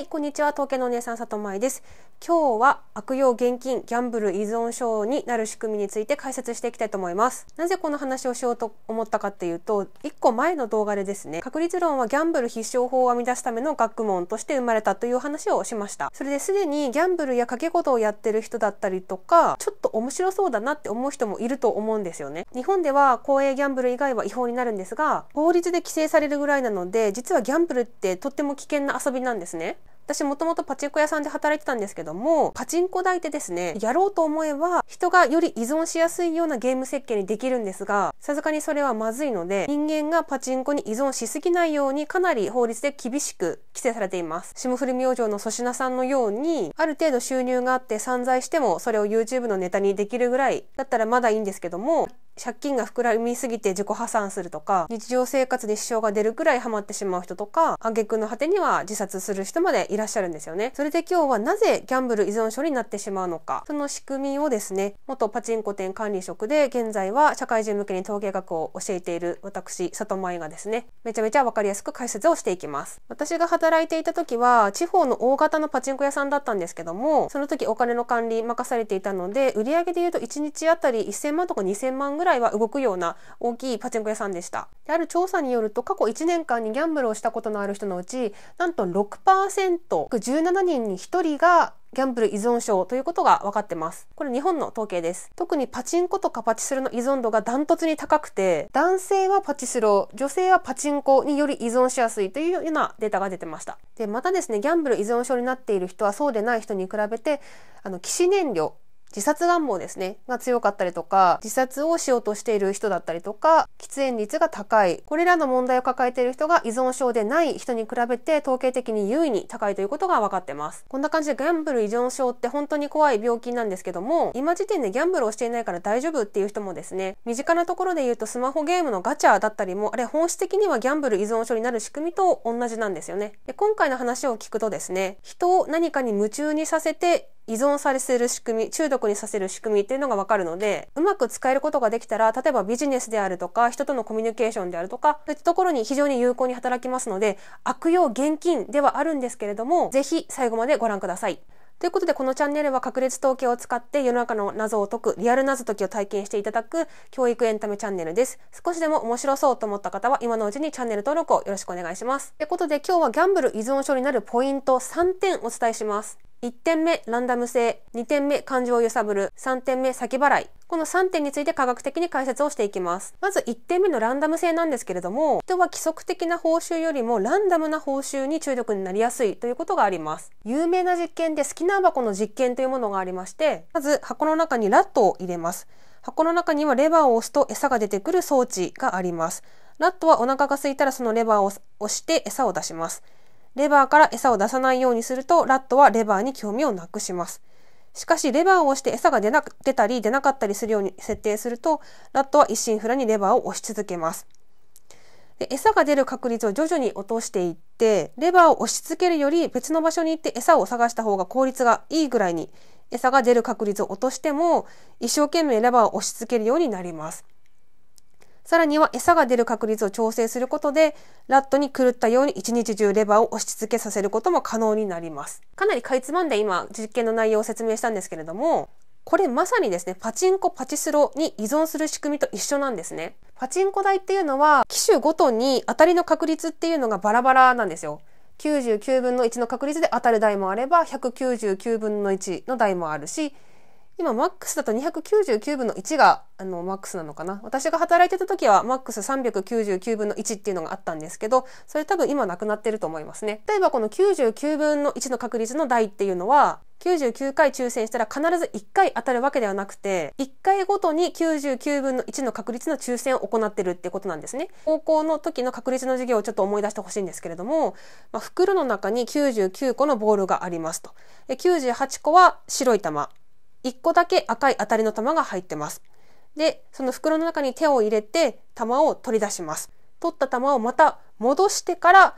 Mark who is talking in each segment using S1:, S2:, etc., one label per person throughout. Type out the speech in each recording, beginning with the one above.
S1: はいこんにちは統計のお姉さん里舞です今日は悪用現金ギャンブル依存症になる仕組みについて解説していきたいと思いますなぜこの話をしようと思ったかっていうと1個前の動画でですね確率論はギャンブル必勝法を編み出すための学問として生まれたという話をしましたそれですでにギャンブルや賭け事をやってる人だったりとかちょっと面白そうだなって思う人もいると思うんですよね日本では公営ギャンブル以外は違法になるんですが法律で規制されるぐらいなので実はギャンブルってとっても危険な遊びなんですね私もともとパチンコ屋さんで働いてたんですけどもパチンコ台でですねやろうと思えば人がより依存しやすいようなゲーム設計にできるんですがさすがにそれはまずいので人間がパチンコに依存しすぎないようにかなり法律で厳しく規制されています霜降り明星の粗品さんのようにある程度収入があって散財してもそれを YouTube のネタにできるぐらいだったらまだいいんですけども借金が膨らみすぎて自己破産するとか、日常生活に支障が出るくらいハマってしまう人とか、挙句の果てには自殺する人までいらっしゃるんですよね。それで今日はなぜギャンブル依存症になってしまうのか、その仕組みをですね、元パチンコ店管理職で、現在は社会人向けに統計学を教えている私、里舞がですね、めちゃめちゃわかりやすく解説をしていきます。私が働いていた時は、地方の大型のパチンコ屋さんだったんですけども、その時お金の管理任されていたので、売上で言うと1日あたり1000万とか2000万ぐらいは動くような大きいパチンコ屋さんでした。である調査によると過去1年間にギャンブルをしたことのある人のうちなんと 6%17 人に1人がギャンブル依存症ということが分かってます。これ日本の統計です。特にパチンコとかパチスロの依存度がダントツに高くて、男性はパチスロ、女性はパチンコにより依存しやすいというようなデータが出てました。で、またですね、ギャンブル依存症になっている人はそうでない人に比べて、あの、起死燃料、自殺願望ですね、が強かったりとか、自殺をしようとしている人だったりとか、喫煙率が高い、これらの問題を抱えている人が依存症でない人に比べて統計的に優位に高いということが分かってます。こんな感じでギャンブル依存症って本当に怖い病気なんですけども、今時点でギャンブルをしていないから大丈夫っていう人もですね、身近なところで言うとスマホゲームのガチャだったりも、あれ本質的にはギャンブル依存症になる仕組みと同じなんですよね。で今回の話を聞くとですね、人を何かに夢中にさせて依存させる仕組み、中毒にさせる仕組みっていうのがわかるので、うまく使えることができたら、例えばビジネスであるとか、人とのコミュニケーションであるとか、そういったところに非常に有効に働きますので、悪用現金ではあるんですけれども、ぜひ最後までご覧ください。ということで、このチャンネルは確率統計を使って世の中の謎を解く、リアル謎解きを体験していただく教育エンタメチャンネルです。少しでも面白そうと思った方は、今のうちにチャンネル登録をよろしくお願いします。ということで、今日はギャンブル依存症になるポイント3点お伝えします。1点目、ランダム性。2点目、感情を揺さぶる。3点目、先払い。この3点について科学的に解説をしていきます。まず1点目のランダム性なんですけれども、人は規則的な報酬よりもランダムな報酬に中毒になりやすいということがあります。有名な実験でスキナー箱の実験というものがありまして、まず箱の中にラットを入れます。箱の中にはレバーを押すと餌が出てくる装置があります。ラットはお腹が空いたらそのレバーを押して餌を出します。レバーから餌を出さないようにするとラットはレバーに興味をなくします。しかしレバーを押して餌が出な出たり出なかったりするように設定するとラットは一心不乱にレバーを押し続けます。で餌が出る確率を徐々に落としていってレバーを押し付けるより別の場所に行って餌を探した方が効率がいいぐらいに餌が出る確率を落としても一生懸命レバーを押し付けるようになります。さらには餌が出る確率を調整することで、ラットに狂ったように一日中レバーを押し付けさせることも可能になります。かなりかいつまんで今実験の内容を説明したんですけれども、これまさにですね、パチンコパチスロに依存する仕組みと一緒なんですね。パチンコ台っていうのは、機種ごとに当たりの確率っていうのがバラバラなんですよ。99分の1の確率で当たる台もあれば、199分の1の台もあるし、今マックスだと299分の1があのマックスなのかな私が働いてた時はマックス399分の1っていうのがあったんですけどそれ多分今なくなってると思いますね例えばこの99分の1の確率の台っていうのは99回抽選したら必ず1回当たるわけではなくて1回ごとに99分の1の確率の抽選を行ってるってことなんですね高校の時の確率の授業をちょっと思い出してほしいんですけれども、まあ、袋の中に99個のボールがありますとで98個は白い玉1個だけ赤い当たりの玉が入ってます。で、その袋の中に手を入れて玉を取り出します。取った玉をまた戻してから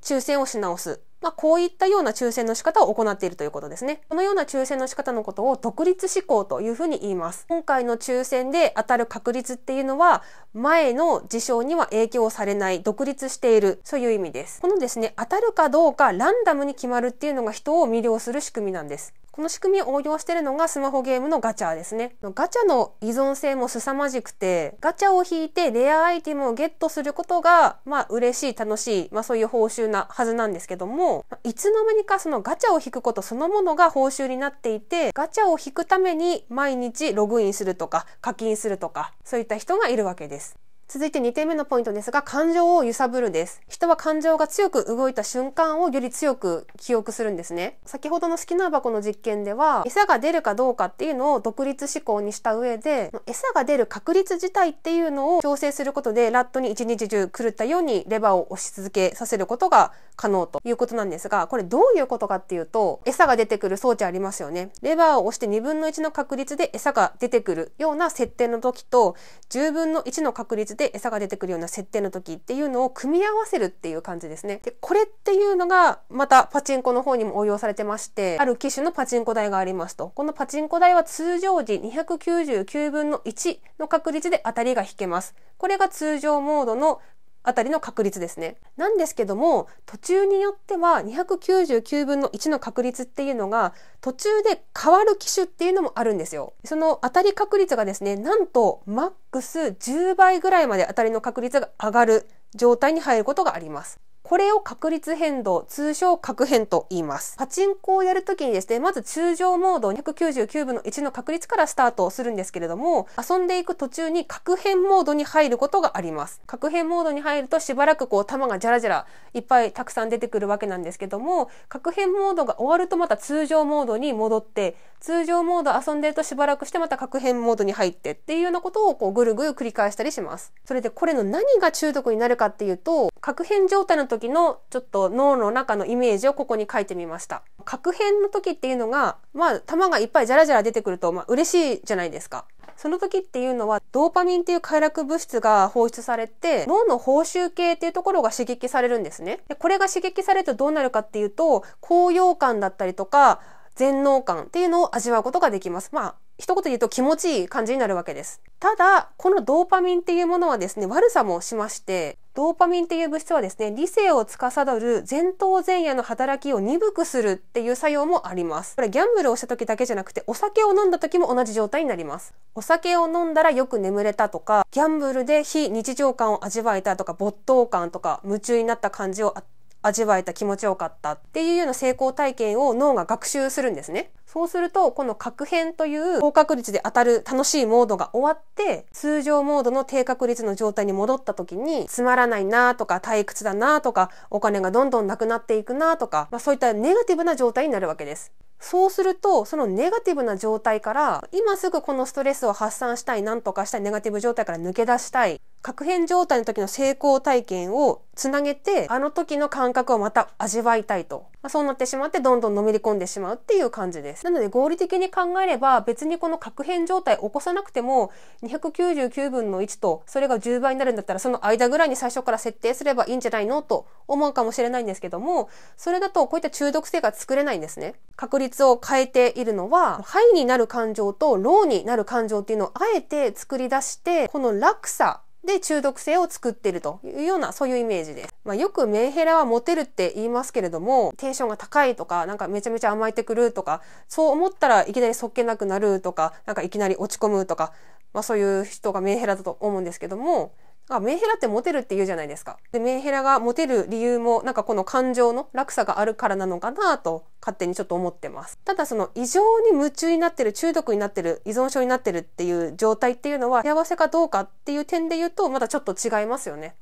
S1: 抽選をし直す。まあ、こういったような抽選の仕方を行っているということですね。このような抽選の仕方のことを独立思考というふうに言います。今回の抽選で当たる確率っていうのは、前の事象には影響されない、独立している、そういう意味です。このですね、当たるかどうかランダムに決まるっていうのが人を魅了する仕組みなんです。この仕組みを応用しているのがスマホゲームのガチャですね。ガチャの依存性も凄まじくて、ガチャを引いてレアアイテムをゲットすることが、まあ嬉しい、楽しい、まあそういう報酬なはずなんですけども、いつの間にかそのガチャを引くことそのものが報酬になっていて、ガチャを引くために毎日ログインするとか課金するとか、そういった人がいるわけです。続いて2点目のポイントですが、感情を揺さぶるです。人は感情が強く動いた瞬間をより強く記憶するんですね。先ほどのスキナー箱の実験では、餌が出るかどうかっていうのを独立思考にした上で、餌が出る確率自体っていうのを調整することで、ラットに一日中狂ったようにレバーを押し続けさせることが可能ということなんですが、これどういうことかっていうと、餌が出てくる装置ありますよね。レバーを押して2分の1の確率で餌が出てくるような設定の時と、10分の1の確率でて餌が出てくるような設定の時っていうのを組み合わせるっていう感じですね。で、これっていうのがまたパチンコの方にも応用されてまして、ある機種のパチンコ台がありますと。このパチンコ台は通常時299分の1の確率で当たりが引けます。これが通常モードのあたりの確率ですね。なんですけども途中によっては299分の1の確率っていうのが途中で変わる機種っていうのもあるんですよ。その当たり確率がですねなんとマックス10倍ぐらいまで当たりの確率が上がる状態に入ることがあります。これを確率変動、通称確変と言います。パチンコをやるときにですね、まず通常モード299分の1の確率からスタートするんですけれども、遊んでいく途中に確変モードに入ることがあります。確変モードに入るとしばらくこう弾がジャラジャラいっぱいたくさん出てくるわけなんですけども、確変モードが終わるとまた通常モードに戻って、通常モード遊んでるとしばらくしてまた確変モードに入ってっていうようなことをこうぐるぐる繰り返したりします。それでこれの何が中毒になるかっていうと、確変状態の時時のちょっと脳の中のイメージをここに書いてみました。核変の時っていうのが、まあ、玉がいっぱいジャラジャラ出てくると、まあ、嬉しいじゃないですか。その時っていうのは、ドーパミンっていう快楽物質が放出されて、脳の報酬系っていうところが刺激されるんですね。でこれが刺激されるとどうなるかっていうと、高揚感だったりとか、全能感っていうのを味わうことができます。まあ、一言で言うと気持ちいい感じになるわけです。ただ、このドーパミンっていうものはですね、悪さもしまして、ドーパミンっていう物質はですね、理性を司る前頭前野の働きを鈍くするっていう作用もあります。これギャンブルをした時だけじゃなくて、お酒を飲んだ時も同じ状態になります。お酒を飲んだらよく眠れたとか、ギャンブルで非日常感を味わえたとか、没頭感とか、夢中になった感じを味わえた気持ちよかったっていうような成功体験を脳が学習するんですね。そうすると、この確変という高確率で当たる楽しいモードが終わって、通常モードの低確率の状態に戻った時に、つまらないなとか、退屈だなとか、お金がどんどんなくなっていくなとか、まあ、そういったネガティブな状態になるわけです。そうすると、そのネガティブな状態から、今すぐこのストレスを発散したい、なんとかしたい、ネガティブ状態から抜け出したい、確変状態の時の成功体験をつなげて、あの時の感覚をまた味わいたいと。まあ、そうなってしまって、どんどんのめり込んでしまうっていう感じです。。なので合理的に考えれば別にこの核変状態起こさなくても299分の1とそれが10倍になるんだったらその間ぐらいに最初から設定すればいいんじゃないのと思うかもしれないんですけども、それだとこういった中毒性が作れないんですね。確率を変えているのは、ハイになる感情とローになる感情っていうのをあえて作り出して、この落差で、中毒性を作ってるというような、そういうイメージです。まあ、よくメンヘラはモテるって言いますけれども、テンションが高いとか、なんかめちゃめちゃ甘えてくるとか、そう思ったらいきなりそっけなくなるとか、なんかいきなり落ち込むとか、まあそういう人がメンヘラだと思うんですけども、あ、メンヘラってモテるって言うじゃないですか。で、メンヘラがモテる理由も、なんかこの感情の落差があるからなのかなと、勝手にちょっと思ってます。ただその異常に夢中になってる、中毒になってる、依存症になってるっていう状態っていうのは、幸せかどうかっていう点で言うと、まだちょっと違いますよね。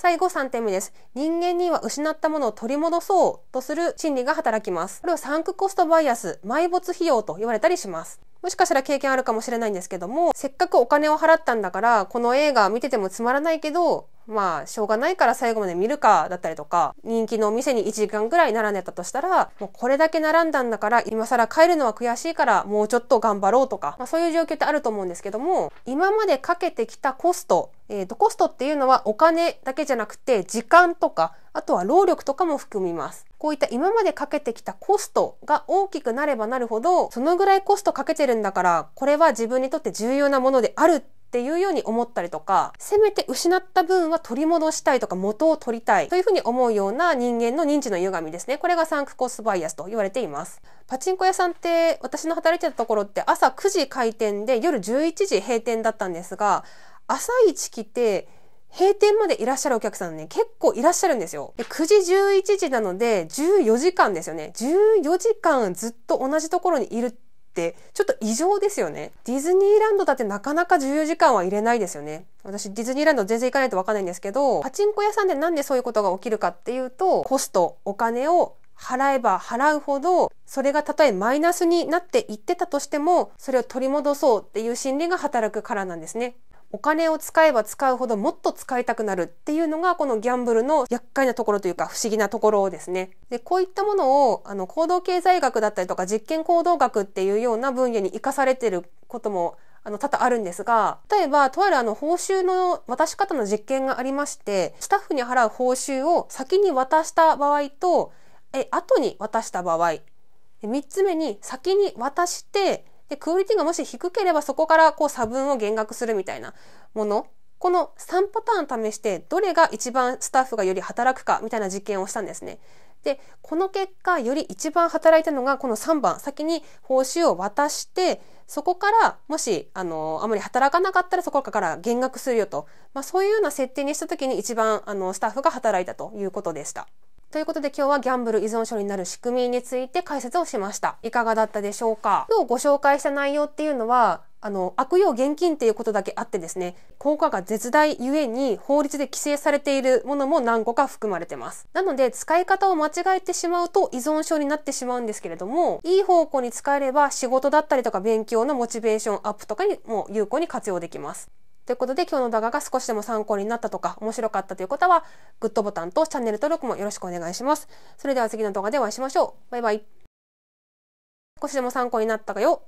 S1: 最後3点目です。人間には失ったものを取り戻そうとする心理が働きます。これをサンクコストバイアス、埋没費用と言われたりします。もしかしたら経験あるかもしれないんですけども、せっかくお金を払ったんだから、この映画見ててもつまらないけど、まあ、しょうがないから最後まで見るかだったりとか、人気のお店に1時間ぐらい並んでたとしたら、もうこれだけ並んだんだから、今更帰るのは悔しいから、もうちょっと頑張ろうとか、まあ、そういう状況ってあると思うんですけども、今までかけてきたコスト、えー、とコストっていうのはお金だけじゃなくて時間とかあとは労力とかも含みます。こういった今までかけてきたコストが大きくなればなるほど、そのぐらいコストかけてるんだから、これは自分にとって重要なものであるっていうように思ったりとか、せめて失った分は取り戻したいとか元を取りたいというふうに思うような人間の認知の歪みですね。これがサンクコスバイアスと言われています。パチンコ屋さんって私の働いてたところって朝9時開店で夜11時閉店だったんですが、朝一来て閉店までいらっしゃるお客さんね、結構いらっしゃるんですよ。で9時11時なので14時間ですよね。14時間ずっと同じところにいるってちょっと異常ですよね。ディズニーランドだってなかなか14時間は入れないですよね。私ディズニーランド全然行かないとわかんないんですけど、パチンコ屋さんでなんでそういうことが起きるかっていうと、コスト、お金を払えば払うほど、それがたとえマイナスになっていってたとしても、それを取り戻そうっていう心理が働くからなんですね。お金を使えば使うほどもっと使いたくなるっていうのがこのギャンブルの厄介なところというか不思議なところですね。で、こういったものをあの行動経済学だったりとか実験行動学っていうような分野に生かされてることもあの、多々あるんですが、例えば、とあるあの、報酬の渡し方の実験がありまして、スタッフに払う報酬を先に渡した場合と、え、後に渡した場合、3つ目に先に渡して、で、クオリティがもし低ければそこからこう差分を減額するみたいなもの。この3パターン試して、どれが一番スタッフがより働くかみたいな実験をしたんですね。で、この結果、より一番働いたのがこの3番、先に報酬を渡して、そこから、もし、あの、あまり働かなかったらそこから減額するよと。まあそういうような設定にした時に一番、あの、スタッフが働いたということでした。ということで今日はギャンブル依存症になる仕組みについて解説をしました。いかがだったでしょうか今日ご紹介した内容っていうのは、あの、悪用現金っていうことだけあってですね、効果が絶大ゆえに法律で規制されているものも何個か含まれてます。なので、使い方を間違えてしまうと依存症になってしまうんですけれども、いい方向に使えれば仕事だったりとか勉強のモチベーションアップとかにも有効に活用できます。ということで今日の動画が少しでも参考になったとか面白かったという方はグッドボタンとチャンネル登録もよろしくお願いします。それでは次の動画でお会いしましょう。バイバイ。少しでも参考になったかよ。